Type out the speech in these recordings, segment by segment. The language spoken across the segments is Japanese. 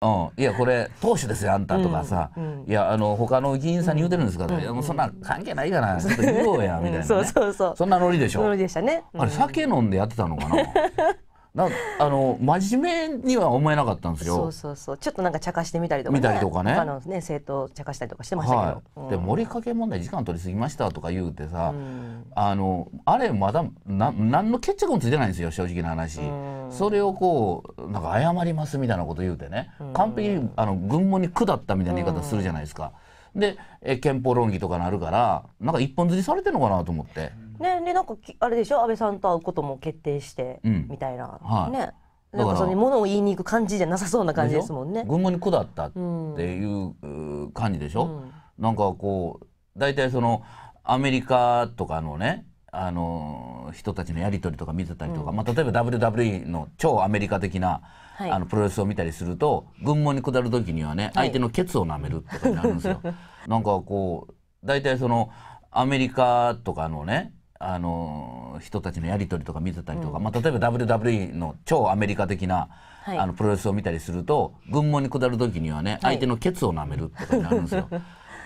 うん、いやこれ当主ですよあんたとかさ、うんうん、いやあの他の議員さんに言うてるんですから、うんうん、そんな関係ないからちょっと言おうやみたいな、ね、そうそうそうそんなノリでしょノリでしたね、あれ酒飲んでやってたのかな なあの真面目には思えなかったんですよ。そうそうそう。ちょっとなんか茶化してみたりとかね。見たりとかね。他のね政党茶化したりとかしてましたけど。はい、で盛りかけ問題時間取りすぎましたとか言うてさ、うん、あのあれまだな何の決着もついてないんですよ正直な話。うんそれをこうなんか謝りますみたいなこと言うてね、完璧にあの軍門に下ったみたいな言い方するじゃないですか。でえ憲法論議とかなるからなんか一本釣りされてるのかなと思って。ねでなんかあれでしょ安倍さんと会うことも決定して、うん、みたいな、はい、ねなんかそのものを言いに行く感じじゃなさそうな感じですもんね。群馬に下ったっていう感じでしょ、うん、なんかこう大体そのアメリカとかのねあの人たちのやり取りとか見てたりとか、うん、まあ、例えば WWE の超アメリカ的な、はい、あのプロレスを見たりすると軍門に下る時にはね、相手のケツを舐めるとかになるんですよ。なんかこう大体そのアメリカとかのねあの人たちのやり取りとか見てたりとか、うん、まあ、例えば WWE の超アメリカ的な、はい、あのプロレスを見たりすると軍門に下る時にはね相手のケツを舐めるとかになるんですよ。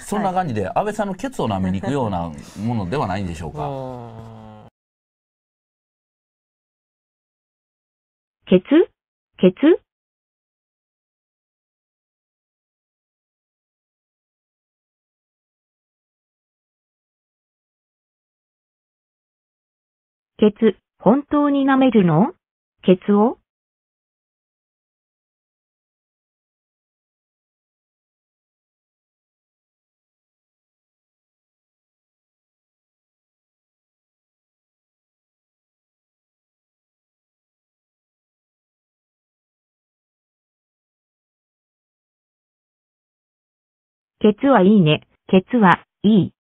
そんな感じで、安倍さんのケツを舐めに行くようなものではないんでしょうか。ケツケツケツ、本当に舐めるのケツをケツはいいね。ケツはいい。